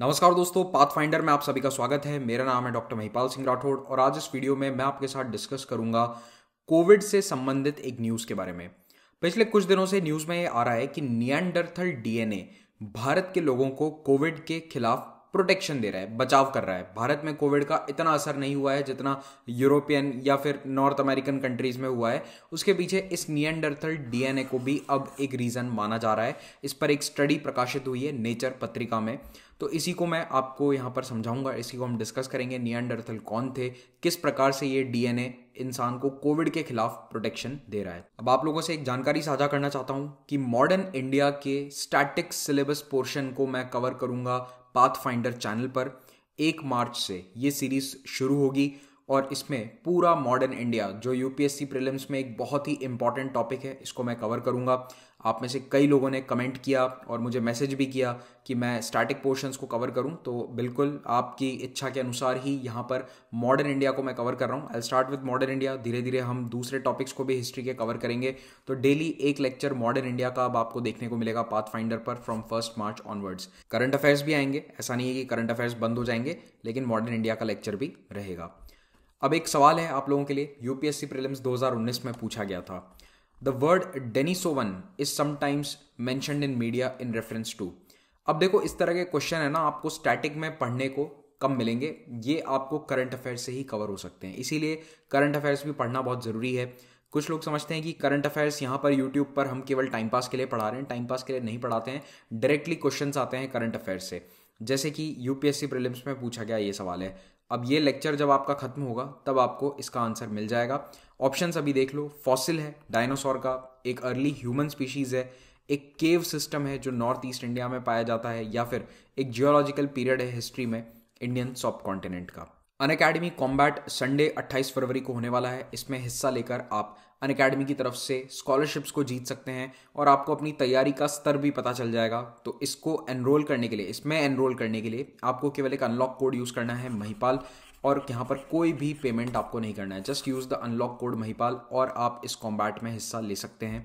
नमस्कार दोस्तों पाथफाइंडर में आप सभी का स्वागत है मेरा नाम है डॉक्टर महिपाल सिंह राठौड़ और आज इस वीडियो में मैं आपके साथ डिस्कस करूंगा कोविड से संबंधित एक न्यूज़ के बारे में पिछले कुछ दिनों से न्यूज़ में ये आ रहा है कि नियंडरथल डीएनए भारत के लोगों को कोविड के खिलाफ प्रोटेक्शन दे रहा है बचाव कर रहा है भारत में कोविड का इतना असर नहीं हुआ है जितना यूरोपियन या फिर नॉर्थ अमेरिकन कंट्रीज में हुआ है उसके पीछे इस नियंडरथल डीएनए को भी अब एक रीज़न माना जा रहा है इस पर एक स्टडी प्रकाशित हुई है नेचर पत्रिका में तो इसी को मैं आपको यहाँ पर समझाऊंगा इसी को हम डिस्कस करेंगे नियंडरथल कौन थे किस प्रकार से ये डीएनए इंसान को कोविड के खिलाफ प्रोटेक्शन दे रहा है अब आप लोगों से एक जानकारी साझा करना चाहता हूँ कि मॉडर्न इंडिया के स्टैटिक सिलेबस पोर्शन को मैं कवर करूंगा पाथ फाइंडर चैनल पर एक मार्च से ये सीरीज शुरू होगी और इसमें पूरा मॉडर्न इंडिया जो यूपीएससी प्रीलिम्स में एक बहुत ही इंपॉर्टेंट टॉपिक है इसको मैं कवर करूंगा आप में से कई लोगों ने कमेंट किया और मुझे मैसेज भी किया कि मैं स्टैटिक पोर्शंस को कवर करूं तो बिल्कुल आपकी इच्छा के अनुसार ही यहाँ पर मॉडर्न इंडिया को मैं कवर कर रहा हूँ I start with modern India धीरे धीरे हम दूसरे टॉपिक्स को भी हिस्ट्री के कवर करेंगे तो डेली एक लेक्चर मॉडर्न इंडिया का अब आपको देखने को मिलेगा पाथ फाइंडर पर from first March onwards current affairs भी आएंगे ऐसा नहीं है कि करंट अफेयर्स बंद हो जाएंगे लेकिन मॉडर्न इंडिया का लेक्चर भी रहेगा अब एक सवाल है आप लोगों के लिए यूपीएससी प्रीलिम्स 2019 में पूछा गया था the word Denisovan is sometimes mentioned in media in reference to अब देखो इस तरह के क्वेश्चन है ना आपको स्टैटिक में पढ़ने को कम मिलेंगे ये आपको करंट अफेयर्स से ही कवर हो सकते हैं इसीलिए करंट अफेयर्स भी पढ़ना बहुत ज़रूरी है कुछ लोग समझते हैं कि करंट अफेयर्स यहाँ पर यूट्यूब पर हम केवल टाइम पास के लिए पढ़ा रहे हैं टाइम पास के लिए नहीं पढ़ाते हैं डायरेक्टली क्वेश्चन आते हैं करंट अफेयर्स से जैसे कि यूपीएससी प्रीलिम्स में पूछा गया ये सवाल है अब ये लेक्चर जब आपका ख़त्म होगा तब आपको इसका आंसर मिल जाएगा ऑप्शन अभी देख लो फॉसिल है डायनासोर का एक अर्ली ह्यूमन स्पीशीज़ है एक केव सिस्टम है जो नॉर्थ ईस्ट इंडिया में पाया जाता है या फिर एक जियोलॉजिकल पीरियड है हिस्ट्री में इंडियन सब कॉन्टिनेंट का अन अकेडमी कॉम्बैट संडे 28 फरवरी को होने वाला है इसमें हिस्सा लेकर आप अन अकेडमी की तरफ से स्कॉलरशिप्स को जीत सकते हैं और आपको अपनी तैयारी का स्तर भी पता चल जाएगा तो इसको एनरोल करने के लिए इसमें एनरोल करने के लिए आपको केवल एक अनलॉक कोड यूज़ करना है महिपाल और यहाँ पर कोई भी पेमेंट आपको नहीं करना है just use the unlock code Mahipal और आप इस कॉम्बैट में हिस्सा ले सकते हैं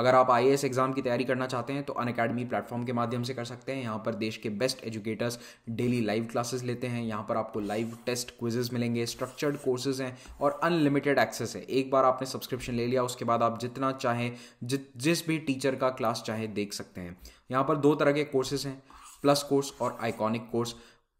अगर आप आई एग्ज़ाम की तैयारी करना चाहते हैं तो अन अकेडमी प्लेटफॉर्म के माध्यम से कर सकते हैं यहाँ पर देश के best educators daily live classes लेते हैं यहाँ पर आपको लाइव टेस्ट क्विजेज मिलेंगे स्ट्रक्चर्ड कोर्सेज हैं और अनलिमिटेड एक्सेस है एक बार आपने सब्सक्रिप्शन ले लिया उसके बाद आप जितना चाहें जि, जिस भी टीचर का क्लास चाहे देख सकते हैं यहाँ पर दो तरह के कोर्सेज हैं प्लस कोर्स और आइकॉनिक कोर्स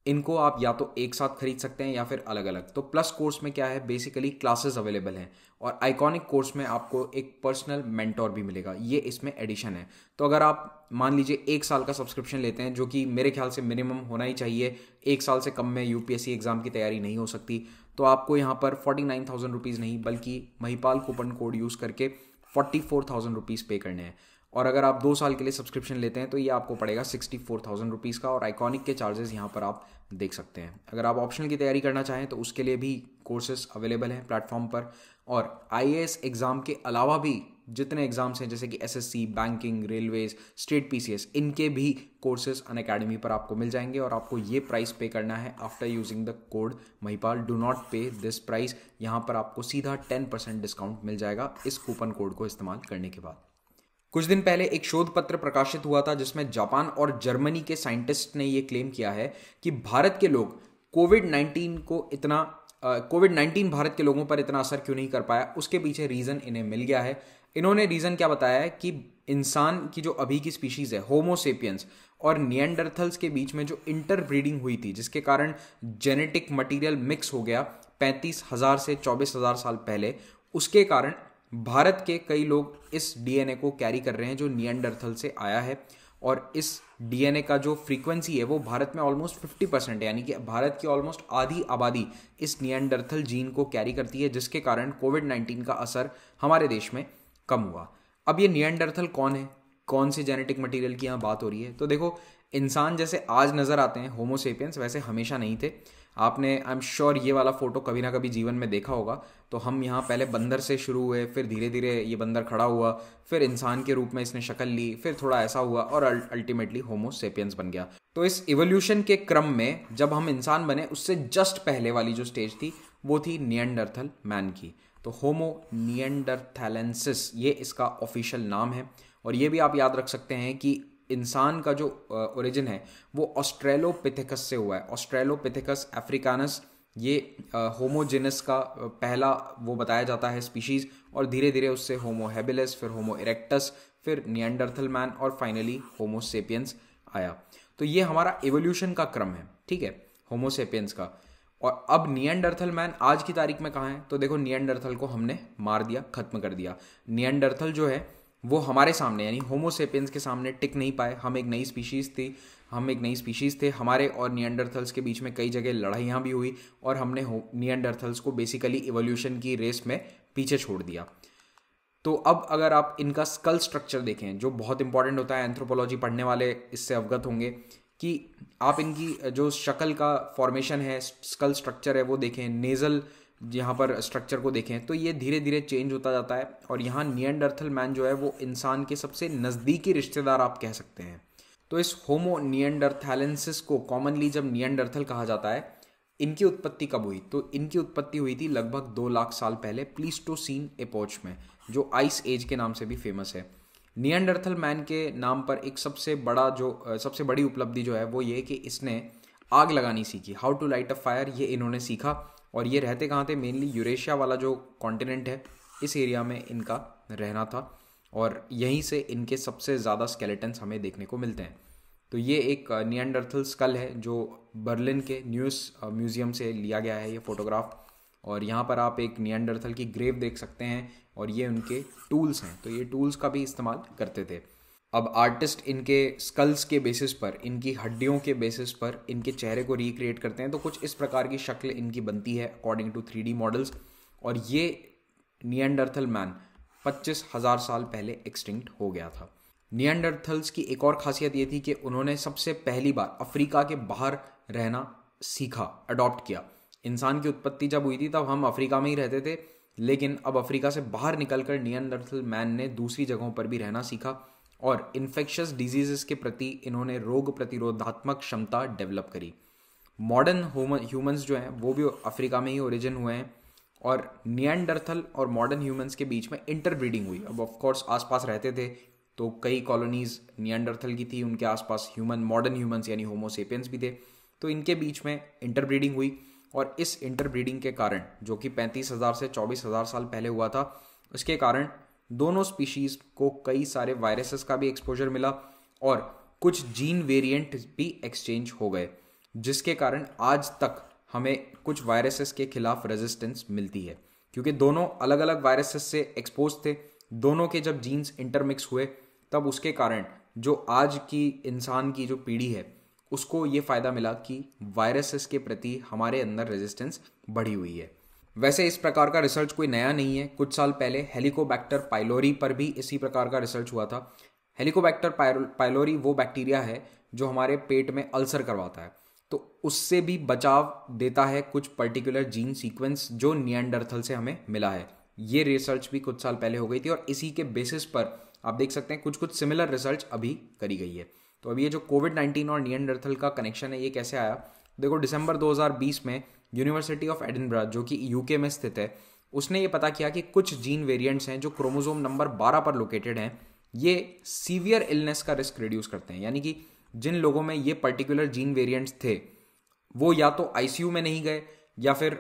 इनको आप या तो एक साथ खरीद सकते हैं या फिर अलग अलग तो प्लस कोर्स में क्या है बेसिकली क्लासेस अवेलेबल हैं और आइकॉनिक कोर्स में आपको एक पर्सनल मेंटोर भी मिलेगा ये इसमें एडिशन है तो अगर आप मान लीजिए एक साल का सब्सक्रिप्शन लेते हैं जो कि मेरे ख्याल से मिनिमम होना ही चाहिए एक साल से कम में यूपीएससी एग्ज़ाम की तैयारी नहीं हो सकती तो आपको यहाँ पर फोर्टी नाइन थाउजेंड रुपीज़ नहीं बल्कि महिपाल कूपन कोड यूज़ करके forty four thousand rupees pay करने हैं और अगर आप दो साल के लिए सब्सक्रिप्शन लेते हैं तो ये आपको पड़ेगा सिक्सटी फोर थाउजेंड रुपीज़ का और आइकॉनिक के चार्जेस यहाँ पर आप देख सकते हैं अगर आप ऑप्शनल की तैयारी करना चाहें तो उसके लिए भी कोर्सेज अवेलेबल हैं प्लेटफॉर्म पर और आई एग्ज़ाम के अलावा भी जितने एग्जाम्स हैं जैसे कि C banking railways state S इनके भी कोर्सेज अन अकेडमी पर आपको मिल जाएंगे और आपको ये प्राइस पे करना है after using the code Mahipal do not pay this price यहाँ पर आपको सीधा टेन परसेंट डिस्काउंट मिल जाएगा इस कूपन कोड को इस्तेमाल करने के बाद कुछ दिन पहले एक शोध पत्र प्रकाशित हुआ था जिसमें जापान और जर्मनी के साइंटिस्ट ने ये क्लेम किया है कि भारत के लोग कोविड नाइन्टीन को इतना कोविड नाइन्टीन भारत के लोगों पर इतना असर क्यों नहीं कर पाया उसके पीछे रीज़न इन्हें मिल गया है इन्होंने रीज़न क्या बताया है कि इंसान की जो अभी की स्पीशीज़ है होमोसेपियंस और नियंडरथल्स के बीच में जो इंटरब्रीडिंग हुई थी जिसके कारण जेनेटिक मटेरियल मिक्स हो गया पैंतीस हज़ार से चौबीस हज़ार साल पहले उसके कारण भारत के कई लोग इस डीएनए को कैरी कर रहे हैं जो नियंडरथल से आया है और इस डीएनए का जो फ्रीक्वेंसी है वो भारत में ऑलमोस्ट 50 परसेंट यानी कि भारत की ऑलमोस्ट आधी आबादी इस नियंडरथल जीन को कैरी करती है जिसके कारण कोविड 19 का असर हमारे देश में कम हुआ अब ये नियंडरथल कौन है कौन से जेनेटिक मटेरियल की यहाँ बात हो रही है तो देखो इंसान जैसे आज नज़र आते हैं होमोसेपियंस वैसे हमेशा नहीं थे आपने आई एम श्योर ये वाला फ़ोटो कभी ना कभी जीवन में देखा होगा तो हम यहाँ पहले बंदर से शुरू हुए फिर धीरे धीरे ये बंदर खड़ा हुआ फिर इंसान के रूप में इसने शक्ल ली फिर थोड़ा ऐसा हुआ और अल्टीमेटली होमोसेपियंस बन गया तो इस इवोल्यूशन के क्रम में जब हम इंसान बने उससे जस्ट पहले वाली जो स्टेज थी वो थी नियंडरथल मैन की तो होमो नियंडरथैलेंसिस ये इसका ऑफिशियल नाम है और ये भी आप याद रख सकते हैं कि इंसान का जो ओरिजिन है वो ऑस्ट्रेलोपिथेकस से हुआ है ऑस्ट्रेलोपिथेकस एफ्रिकानस ये होमोजेनस का पहला वो बताया जाता है स्पीशीज़ और धीरे धीरे उससे होमोहेबिलस फिर होमो इरेक्टस फिर नियंडरथल मैन और फाइनली होमोसेपियंस आया तो ये हमारा एवोल्यूशन का क्रम है ठीक है होमोसेपियंस का और अब नियंडरथल मैन आज की तारीख में कहाँ है तो देखो नियंडरथल को हमने मार दिया खत्म कर दिया नियंडरथल जो है वो हमारे सामने यानी होमोसेपियंस के सामने टिक नहीं पाए हम एक नई स्पीशीज़ थी हम एक नई स्पीशीज़ थे हमारे और नियंडरथल्स के बीच में कई जगह लड़ाइयाँ भी हुई और हमने नियंडरथल्स को बेसिकली इवोल्यूशन की रेस में पीछे छोड़ दिया तो अब अगर आप इनका स्कल स्ट्रक्चर देखें जो बहुत इंपॉर्टेंट होता है एंथ्रोपोलॉजी पढ़ने वाले इससे अवगत होंगे कि आप इनकी जो शक्ल का फॉर्मेशन है स्कल स्ट्रक्चर है वो देखें नेज़ल यहाँ पर स्ट्रक्चर को देखें तो ये धीरे धीरे चेंज होता जाता है और यहाँ नियंडर्थल मैन जो है वो इंसान के सबसे नज़दीकी रिश्तेदार आप कह सकते हैं तो इस होमो नियंडरथैलेंसिस को कॉमनली जब नियंडर्थल कहा जाता है इनकी उत्पत्ति कब हुई तो इनकी उत्पत्ति हुई थी लगभग दो लाख साल पहले प्लीस्टोसीन एपोच में जो आइस एज के नाम से भी फेमस है नियंडर्थल मैन के नाम पर एक सबसे बड़ा जो सबसे बड़ी उपलब्धि जो है वो ये कि इसने आग लगानी सीखी how to light a fire ये इन्होंने सीखा और ये रहते कहाँ थे मेनली यूरेशिया वाला जो कॉन्टिनेंट है इस एरिया में इनका रहना था और यहीं से इनके सबसे ज़्यादा स्केलेटन्स हमें देखने को मिलते हैं तो ये एक नियंडरथल uh, स्कल है जो बर्लिन के न्यूज़ म्यूज़ियम uh, से लिया गया है ये फ़ोटोग्राफ और यहाँ पर आप एक नियंडरथल की ग्रेव देख सकते हैं और ये उनके टूल्स हैं तो ये टूल्स का भी इस्तेमाल करते थे अब आर्टिस्ट इनके स्कल्स के बेसिस पर इनकी हड्डियों के बेसिस पर इनके चेहरे को रिक्रिएट करते हैं तो कुछ इस प्रकार की शक्ल इनकी बनती है अकॉर्डिंग टू थ्री मॉडल्स और ये नियंडरथल मैन पच्चीस हज़ार साल पहले एक्सटिंक्ट हो गया था नियंडरथल्स की एक और खासियत ये थी कि उन्होंने सबसे पहली बार अफ्रीका के बाहर रहना सीखा अडॉप्ट किया इंसान की उत्पत्ति जब हुई थी तब हम अफ्रीका में ही रहते थे लेकिन अब अफ्रीका से बाहर निकलकर नियंडरथल मैन ने दूसरी जगहों पर भी रहना सीखा और इन्फेक्शस डिजीजेस के प्रति इन्होंने रोग प्रतिरोधात्मक क्षमता डेवलप करी मॉडर्न ह्यूमंस जो हैं वो भी अफ्रीका में ही ओरिजिन हुए हैं और नियनडर्थल और मॉडर्न ह्यूमंस के बीच में इंटरब्रीडिंग हुई अब ऑफकोर्स आसपास रहते थे तो कई कॉलोनीज नियनडर्थल की थी उनके आसपास ह्यूमन मॉडर्न ह्यूमंस यानी होमोसेपियंस भी थे तो इनके बीच में इंटरब्रीडिंग हुई और इस इंटरब्रीडिंग के कारण जो कि पैंतीस हज़ार से चौबीस हज़ार साल पहले हुआ था उसके कारण दोनों स्पीशीज को कई सारे वायरसेस का भी एक्सपोजर मिला और कुछ जीन वेरिएंट भी एक्सचेंज हो गए जिसके कारण आज तक हमें कुछ वायरसेस के खिलाफ रेजिस्टेंस मिलती है क्योंकि दोनों अलग अलग वायरसेस से एक्सपोज थे दोनों के जब जीन्स इंटरमिक्स हुए तब उसके कारण जो आज की इंसान की जो पीढ़ी है उसको ये फ़ायदा मिला कि वायरसेस के प्रति हमारे अंदर रेजिस्टेंस बढ़ी हुई है वैसे इस प्रकार का रिसर्च कोई नया नहीं है कुछ साल पहले हेलिकोबैक्टर पाइलोरी पर भी इसी प्रकार का रिसर्च हुआ था हेलिकोबैक्टर पाइलोरी वो बैक्टीरिया है जो हमारे पेट में अल्सर करवाता है तो उससे भी बचाव देता है कुछ पर्टिकुलर जीन सीक्वेंस जो नियंडरथल से हमें मिला है ये रिसर्च भी कुछ साल पहले हो गई थी और इसी के बेसिस पर आप देख सकते हैं कुछ कुछ सिमिलर रिसर्च अभी करी गई है तो अब ये जो कोविड नाइन्टीन और नियंडरथल का कनेक्शन है ये कैसे आया देखो दिसंबर 2020 में यूनिवर्सिटी ऑफ एडिनब्रा जो कि यूके में स्थित है उसने ये पता किया कि कुछ जीन वेरिएंट्स हैं जो क्रोमोजोम नंबर 12 पर लोकेटेड हैं ये सीवियर इलनेस का रिस्क रिड्यूस करते हैं यानी कि जिन लोगों में ये पर्टिकुलर जीन वेरिएंट्स थे वो या तो आईसीयू में नहीं गए या फिर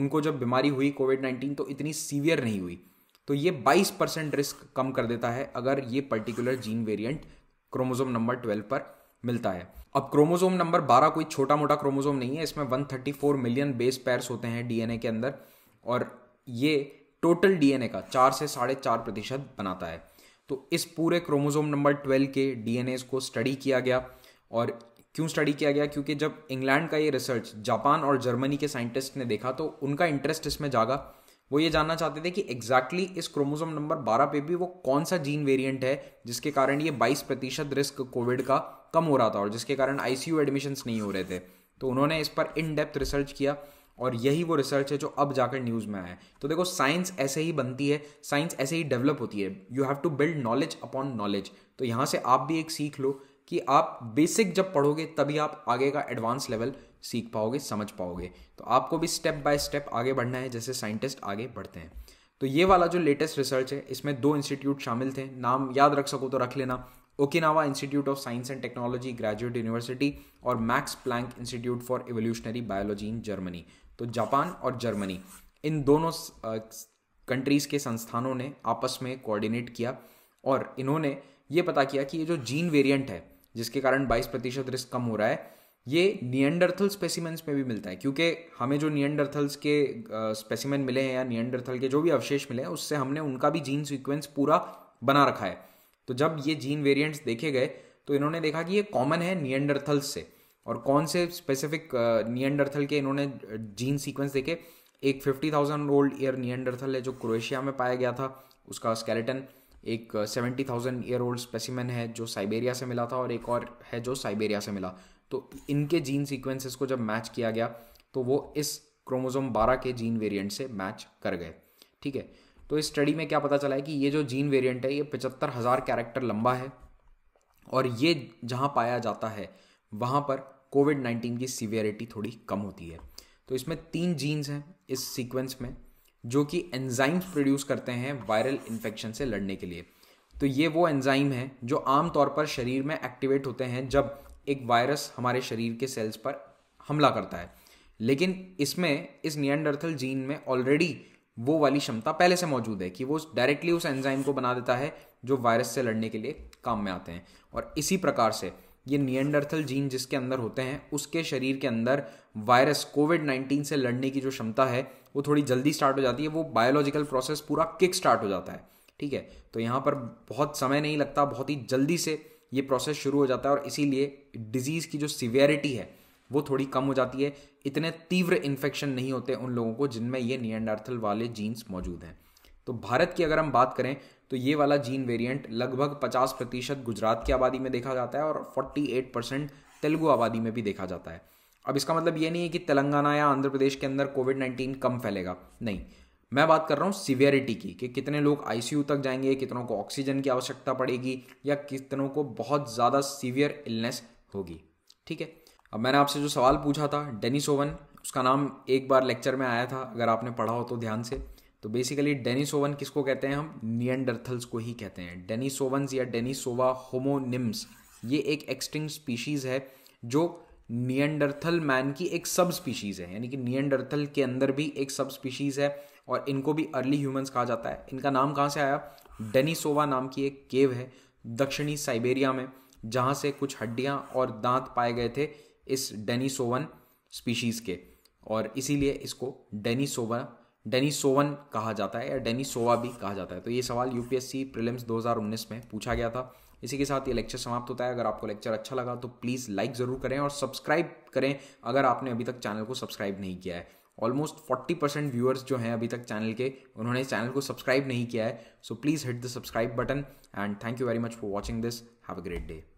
उनको जब बीमारी हुई कोविड नाइन्टीन तो इतनी सीवियर नहीं हुई तो ये 22 परसेंट रिस्क कम कर देता है अगर ये particular gene variant chromosome number 12 पर मिलता है अब क्रोमोसोम नंबर 12 कोई छोटा मोटा क्रोमोसोम नहीं है इसमें 134 मिलियन बेस पैर्स होते हैं डीएनए के अंदर और ये टोटल डीएनए का चार से साढ़े चार प्रतिशत बनाता है तो इस पूरे क्रोमोसोम नंबर ट्वेल्व के डीएनए को स्टडी किया गया और क्यों स्टडी किया गया क्योंकि जब इंग्लैंड का ये रिसर्च जापान और जर्मनी के साइंटिस्ट ने देखा तो उनका इंटरेस्ट इसमें जागा वो ये जानना चाहते थे कि एग्जैक्टली exactly इस क्रोमोसोम नंबर 12 पे भी वो कौन सा जीन वेरिएंट है जिसके कारण ये 22 प्रतिशत रिस्क कोविड का कम हो रहा था और जिसके कारण आईसीयू एडमिशंस नहीं हो रहे थे तो उन्होंने इस पर इन डेप्थ रिसर्च किया और यही वो रिसर्च है जो अब जाकर न्यूज़ में आया है तो देखो साइंस ऐसे ही बनती है साइंस ऐसे ही डेवलप होती है you have to build knowledge upon knowledge तो यहाँ से आप भी एक सीख लो कि आप बेसिक जब पढ़ोगे तभी आप आगे का एडवांस लेवल सीख पाओगे समझ पाओगे तो आपको भी स्टेप बाय स्टेप आगे बढ़ना है जैसे साइंटिस्ट आगे बढ़ते हैं तो ये वाला जो लेटेस्ट रिसर्च है इसमें दो इंस्टीट्यूट शामिल थे नाम याद रख सको तो रख लेना Okinawa Institute of Science and Technology Graduate University और Max Planck Institute for Evolutionary Biology in Germany तो जापान और जर्मनी इन दोनों कंट्रीज़ के संस्थानों ने आपस में कोऑर्डिनेट किया और इन्होंने ये पता किया कि ये जो जीन वेरिएंट है जिसके कारण 22 प्रतिशत रिस्क कम हो रहा है ये नियंडरथल स्पेसिमेंस में भी मिलता है क्योंकि हमें जो नियंडरथल्स के स्पेसिमेन मिले हैं या नियंडरथल के जो भी अवशेष मिले हैं उससे हमने उनका भी जीन सीक्वेंस पूरा बना रखा है तो जब ये जीन वेरिएंट्स देखे गए तो इन्होंने देखा कि ये कॉमन है नियंडरथल्स से और कौन से स्पेसिफिक नियंडरथल के इन्होंने जीन सीक्वेंस देखे एक fifty thousand old year Neanderthal है जो क्रोएशिया में पाया गया था उसका स्केलेटन एक seventy thousand year old specimen है जो साइबेरिया से मिला था और एक और है जो साइबेरिया से मिला तो इनके जीन सीक्वेंसेस को जब मैच किया गया तो वो इस क्रोमोजोम 12 के जीन वेरिएंट से मैच कर गए ठीक है तो इस स्टडी में क्या पता चला है कि ये जो जीन वेरिएंट है ये पचहत्तर हज़ार कैरेक्टर लंबा है और ये जहाँ पाया जाता है वहाँ पर कोविड नाइन्टीन की सीवियरिटी थोड़ी कम होती है तो इसमें तीन जीन्स हैं इस सीक्वेंस में जो कि एंजाइम्स प्रोड्यूस करते हैं वायरल इन्फेक्शन से लड़ने के लिए तो ये वो एंजाइम है जो आमतौर पर शरीर में एक्टिवेट होते हैं जब एक वायरस हमारे शरीर के सेल्स पर हमला करता है लेकिन इसमें इस नियंडरथल जीन में ऑलरेडी वो वाली क्षमता पहले से मौजूद है कि वो डायरेक्टली उस एंजाइम को बना देता है जो वायरस से लड़ने के लिए काम में आते हैं और इसी प्रकार से ये नियंडरथल जीन जिसके अंदर होते हैं उसके शरीर के अंदर वायरस कोविड नाइन्टीन से लड़ने की जो क्षमता है वो थोड़ी जल्दी स्टार्ट हो जाती है वो बायोलॉजिकल प्रोसेस पूरा किक स्टार्ट हो जाता है ठीक है तो यहाँ पर बहुत समय नहीं लगता बहुत ही जल्दी से ये प्रोसेस शुरू हो जाता है और इसीलिए डिजीज़ की जो सिवियरिटी है वो थोड़ी कम हो जाती है इतने तीव्र इन्फेक्शन नहीं होते उन लोगों को जिनमें ये नियंडार्थल वाले जीन्स मौजूद हैं तो भारत की अगर हम बात करें तो ये वाला जीन वेरिएंट लगभग 50 प्रतिशत गुजरात की आबादी में देखा जाता है और 48 परसेंट तेलुगु आबादी में भी देखा जाता है अब इसका मतलब ये नहीं है कि तेलंगाना या आंध्र प्रदेश के अंदर कोविड नाइन्टीन कम फैलेगा नहीं मैं बात कर रहा हूँ सिवियरिटी की कि कितने लोग आईसीयू तक जाएंगे कितनों को ऑक्सीजन की आवश्यकता पड़ेगी या कितनों को बहुत ज़्यादा सीवियर इलनेस होगी ठीक है अब मैंने आपसे जो सवाल पूछा था डेनिस ओवन उसका नाम एक बार लेक्चर में आया था अगर आपने पढ़ा हो तो ध्यान से तो बेसिकली डेनिस ओवन किसको कहते हैं हम नियनडर्थल्स को ही कहते हैं डेनिस या डेनिसोवा होमोनिम्स ये एक एक्सटिंग स्पीशीज़ है जो नियनडर्थल मैन की एक सब स्पीशीज़ है यानी कि नियनडर्थल के अंदर भी एक सब स्पीशीज़ है और इनको भी अर्ली ह्यूमंस कहा जाता है इनका नाम कहाँ से आया डेनिसोवा नाम की एक केव है दक्षिणी साइबेरिया में जहाँ से कुछ हड्डियाँ और दांत पाए गए थे इस डेनिसोवन स्पीशीज़ के और इसीलिए इसको डेनिसोवा डेनिसोवन कहा जाता है या डेनिसोवा भी कहा जाता है तो ये सवाल यूपीएससी प्रीलिम्स 2019 में पूछा गया था इसी के साथ ये लेक्चर समाप्त होता है अगर आपको लेक्चर अच्छा लगा तो प्लीज़ लाइक ज़रूर करें और सब्सक्राइब करें अगर आपने अभी तक चैनल को सब्सक्राइब नहीं किया है ऑलमोस्ट फोर्टी परसेंट व्यूअर्स जो हैं अभी तक चैनल के उन्होंने चैनल को सब्सक्राइब नहीं किया है so please hit the subscribe button and thank you very much for watching this have a great day